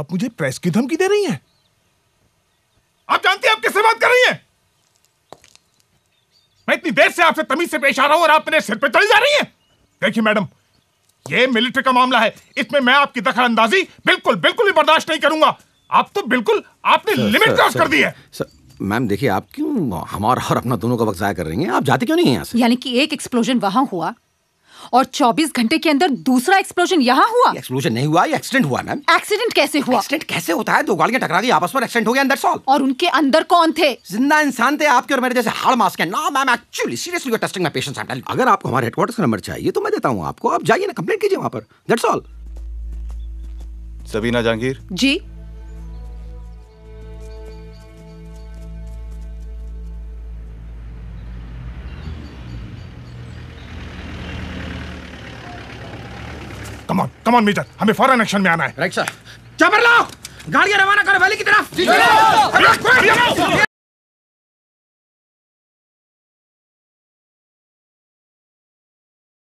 आप मुझे प्रेस की धमकी दे रही हैं आप जानती हैं आप किससे बात कर रही हैं मैं इतनी देर से आपसे तमीज से पेश आ रहा हूं और आप मेरे सिर पर चढ़ी जा रही हैं देखिए मैडम ये मिलिट्री का मामला है इसमें मैं आपकी दखल अंदाजी बिल्कुल बिल्कुल भी बर्दाश्त नहीं करूंगा आप तो बिल्कुल आपने लिमिट क्रॉस कर दी है मैम देखिए आप क्यों हमारा और अपना दोनों का वक्त जाया कर रही हैं आप जाते क्यों नहीं हैं यहाँ से यानी कि एक एक्सप्लोजन वहां हुआ और 24 घंटे के अंदर दूसरा एक्सप्लोजन यहाँ हुआ एक्सप्लोजन नहीं हुआ एक्सीडेंट हुआ मैम एक्सीडेंट कैसे हुआ एक्सीडेंट कैसे होता है दो गाड़ियां टकरा गई आपस पर एक्सीडेंट हो गया अंदर सॉल्व और उनके अंदर कौन थे जिंदा इंसान थे आपके और मेरे जैसे हार्ड मास्क है ना ma'am actually seriously testing my patients अगर आपको हमारे हेडक्वार्टर का नंबर चाहिए तो मैं देता हूँ आपको आप जाइए ना कंप्लेंट कीजिए वहाँ पर that's all Sabina Jahangir ji come on come on मीटर हमें फॉरन एक्शन में आना है राइट सर लाओ गाड़ियां रवाना करो वैली की तरफ